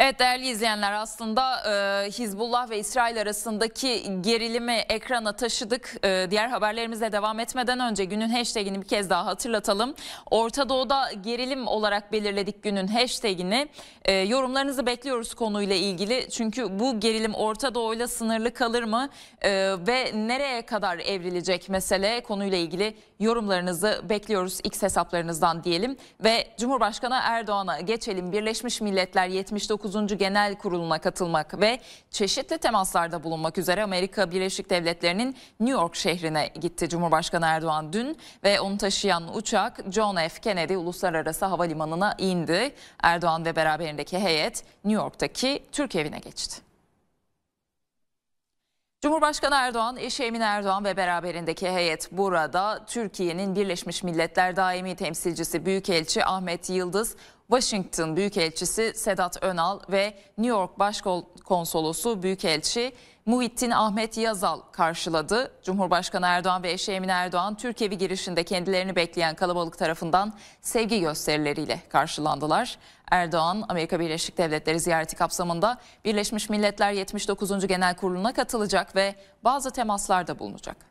Evet değerli izleyenler aslında e, Hizbullah ve İsrail arasındaki gerilimi ekrana taşıdık. E, diğer haberlerimize devam etmeden önce günün hashtagini bir kez daha hatırlatalım. Orta Doğu'da gerilim olarak belirledik günün hashtagini. E, yorumlarınızı bekliyoruz konuyla ilgili. Çünkü bu gerilim Orta Doğu'yla sınırlı kalır mı? E, ve nereye kadar evrilecek mesele konuyla ilgili yorumlarınızı bekliyoruz X hesaplarınızdan diyelim. Ve Cumhurbaşkanı Erdoğan'a geçelim. Birleşmiş Milletler 79 9. Genel Kurulu'na katılmak ve çeşitli temaslarda bulunmak üzere Amerika Birleşik Devletleri'nin New York şehrine gitti Cumhurbaşkanı Erdoğan dün ve onu taşıyan uçak John F. Kennedy Uluslararası Havalimanı'na indi. Erdoğan ve beraberindeki heyet New York'taki Türk evine geçti. Cumhurbaşkanı Erdoğan, eşi Emine Erdoğan ve beraberindeki heyet burada Türkiye'nin Birleşmiş Milletler Daimi Temsilcisi Büyükelçi Ahmet Yıldız, Washington Büyükelçisi Sedat Önal ve New York Başkonsolosu Büyükelçi Muhittin Ahmet Yazal karşıladı. Cumhurbaşkanı Erdoğan ve eşi Emine Erdoğan Türk girişinde kendilerini bekleyen kalabalık tarafından sevgi gösterileriyle karşılandılar. Erdoğan, Amerika Birleşik Devletleri ziyareti kapsamında Birleşmiş Milletler 79. Genel Kurulu'na katılacak ve bazı temaslarda bulunacak.